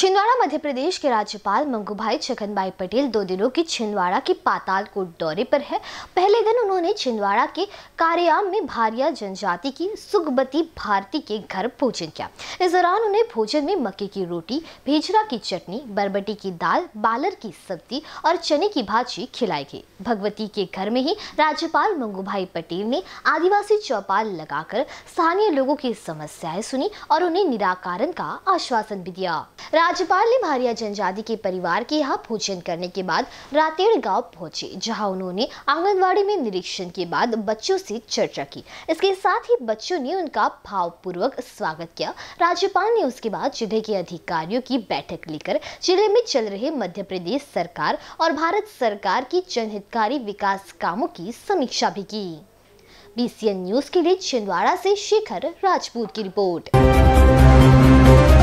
छिंदवाड़ा मध्य प्रदेश के राज्यपाल मंगू भाई छगन भाई पटेल दो दिनों की छिंदवाड़ा की पातालकोट दौरे पर है पहले दिन उन्होंने छिंदवाड़ा के कार्याम में भारिया जनजाति की सुगबती भारती के घर भोजन किया इस दौरान उन्हें भोजन में मक्के की रोटी भेजरा की चटनी बरबटी की दाल बालर की सब्जी और चने की भाजी खिलाई गई भगवती के घर में ही राज्यपाल मंगू भाई पटेल ने आदिवासी चौपाल लगाकर स्थानीय लोगों की समस्याएं सुनी और उन्हें निराकरण का आश्वासन भी दिया राज्यपाल ने भारिया जनजाति के परिवार के यहाँ भोजन करने के बाद रातेड़ गांव पहुंचे जहां उन्होंने आंगनवाड़ी में निरीक्षण के बाद बच्चों से चर्चा की इसके साथ ही बच्चों ने उनका भावपूर्वक स्वागत किया राज्यपाल ने उसके बाद जिले के अधिकारियों की बैठक लेकर जिले में चल रहे मध्य प्रदेश सरकार और भारत सरकार की जनहितकारी विकास कामों की समीक्षा भी की बीसीएन न्यूज के लिए छिंदवाड़ा से शेखर राजपूत की रिपोर्ट